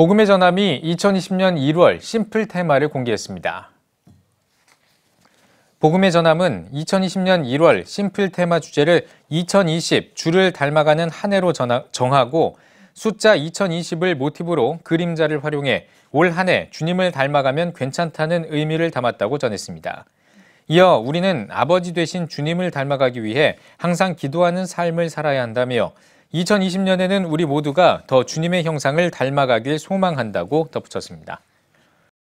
복음의 전함이 2020년 1월 심플 테마를 공개했습니다. 복음의 전함은 2020년 1월 심플 테마 주제를 2020 주를 닮아가는 한 해로 정하고 숫자 2020을 모티브로 그림자를 활용해 올 한 해 주님을 닮아가면 괜찮다는 의미를 담았다고 전했습니다. 이어 우리는 아버지 되신 주님을 닮아가기 위해 항상 기도하는 삶을 살아야 한다며 2020년에는 우리 모두가 더 주님의 형상을 닮아가길 소망한다고 덧붙였습니다.